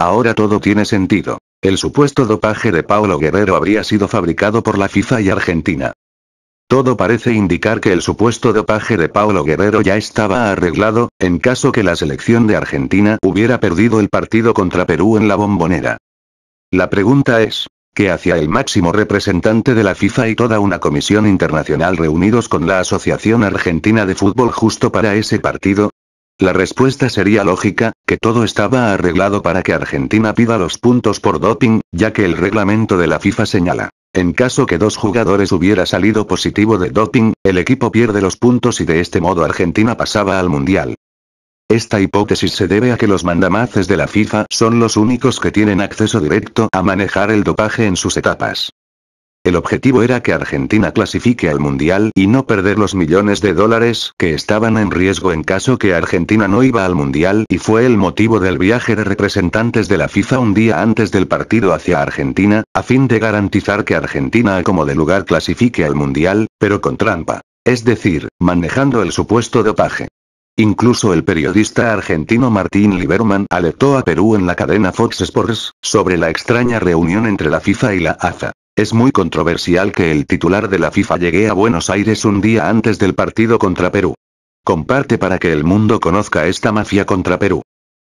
Ahora todo tiene sentido. El supuesto dopaje de Paulo Guerrero habría sido fabricado por la FIFA y Argentina. Todo parece indicar que el supuesto dopaje de Paulo Guerrero ya estaba arreglado, en caso que la selección de Argentina hubiera perdido el partido contra Perú en la bombonera. La pregunta es, ¿qué hacía el máximo representante de la FIFA y toda una comisión internacional reunidos con la Asociación Argentina de Fútbol justo para ese partido? La respuesta sería lógica, que todo estaba arreglado para que Argentina pida los puntos por doping, ya que el reglamento de la FIFA señala. En caso que dos jugadores hubiera salido positivo de doping, el equipo pierde los puntos y de este modo Argentina pasaba al Mundial. Esta hipótesis se debe a que los mandamaces de la FIFA son los únicos que tienen acceso directo a manejar el dopaje en sus etapas. El objetivo era que Argentina clasifique al Mundial y no perder los millones de dólares que estaban en riesgo en caso que Argentina no iba al Mundial y fue el motivo del viaje de representantes de la FIFA un día antes del partido hacia Argentina, a fin de garantizar que Argentina como de lugar clasifique al Mundial, pero con trampa. Es decir, manejando el supuesto dopaje. Incluso el periodista argentino Martín Liberman alertó a Perú en la cadena Fox Sports sobre la extraña reunión entre la FIFA y la AFA. Es muy controversial que el titular de la FIFA llegue a Buenos Aires un día antes del partido contra Perú. Comparte para que el mundo conozca esta mafia contra Perú.